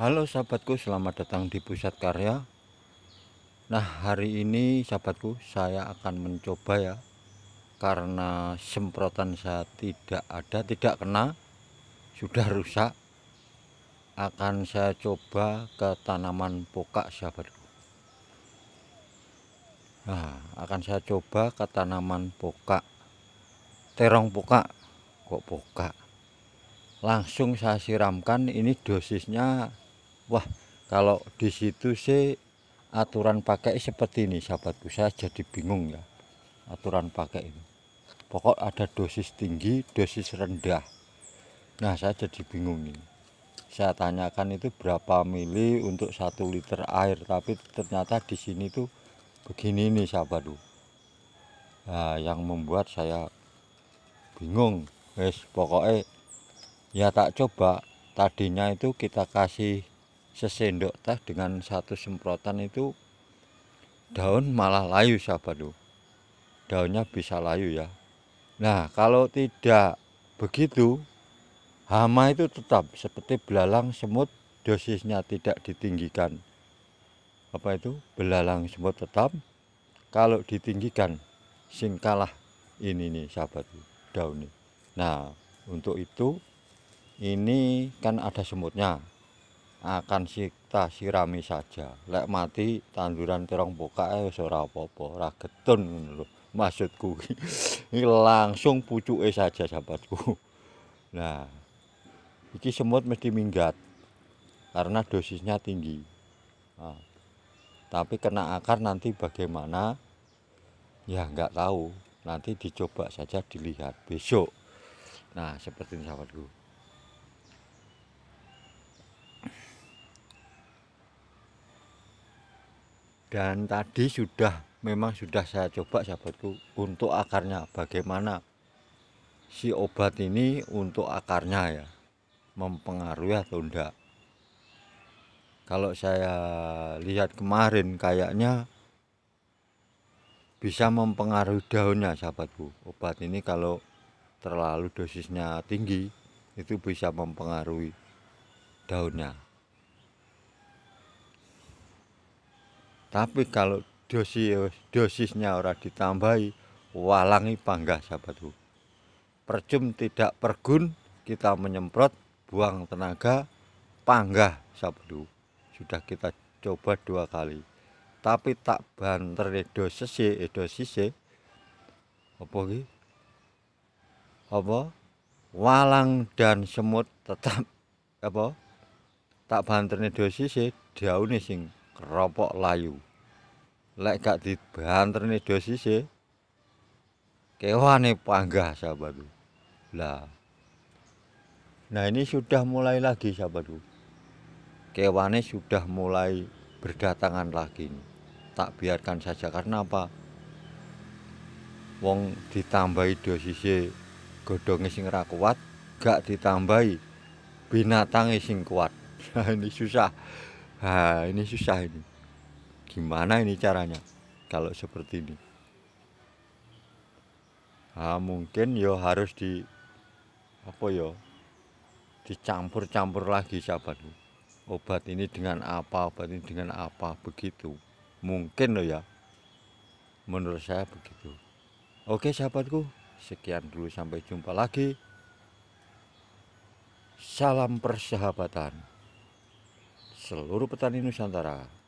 Halo sahabatku, selamat datang di Pusat Karya. Nah, hari ini sahabatku saya akan mencoba ya. Karena semprotan saya tidak ada, tidak kena, sudah rusak. Akan saya coba ke tanaman pokak sahabatku. Nah, akan saya coba ke tanaman pokak. Terong pokak, kok pokak. Langsung saya siramkan ini dosisnya wah kalau di situ sih aturan pakai seperti ini sahabatku saya jadi bingung ya aturan pakai ini pokok ada dosis tinggi dosis rendah nah saya jadi bingung ini saya tanyakan itu berapa mili untuk satu liter air tapi ternyata di sini tuh begini nih sahabatku nah, yang membuat saya bingung guys. pokoknya ya tak coba tadinya itu kita kasih sesendok teh dengan satu semprotan itu daun malah layu sahabat tuh daunnya bisa layu ya nah kalau tidak begitu hama itu tetap seperti belalang semut dosisnya tidak ditinggikan apa itu belalang semut tetap kalau ditinggikan singkalah ini nih sahabat daun nah untuk itu ini kan ada semutnya akan kita sirami saja lek mati tanduran terong pokake eh seorang popo apa maksudku ini langsung pucuke saja sahabatku nah iki semut mesti minggat karena dosisnya tinggi nah, tapi kena akar nanti bagaimana ya nggak tahu nanti dicoba saja dilihat besok nah seperti ini sahabatku dan tadi sudah memang sudah saya coba sahabatku untuk akarnya bagaimana si obat ini untuk akarnya ya mempengaruhi atau enggak kalau saya lihat kemarin kayaknya bisa mempengaruhi daunnya sahabatku obat ini kalau terlalu dosisnya tinggi itu bisa mempengaruhi daunnya Tapi kalau dosis dosisnya orang ditambahi, walangi panggah sahabatku. Percum tidak pergun, kita menyemprot, buang tenaga, panggah sahabatku. Sudah kita coba dua kali. Tapi tak banter e dosis e, e dosis e. apa ini? Apa? Walang dan semut tetap apa? Tak banter dosis ya, daunnya sing keropok layu lek gak dibanterni do sisih kewane panggah sahabatku lah nah ini sudah mulai lagi sahabatku kewane sudah mulai berdatangan lagi tak biarkan saja karena apa wong ditambahi dosise godhonge sing ra kuat gak ditambahi binatang sing kuat nah ini susah Hah, ini susah ini. Gimana ini caranya? Kalau seperti ini. Ah, mungkin yo ya harus di apa yo? Ya, dicampur-campur lagi sahabatku. Obat ini dengan apa, obat ini dengan apa, begitu. Mungkin loh ya. Menurut saya begitu. Oke sahabatku, sekian dulu sampai jumpa lagi. Salam persahabatan seluruh petani Nusantara.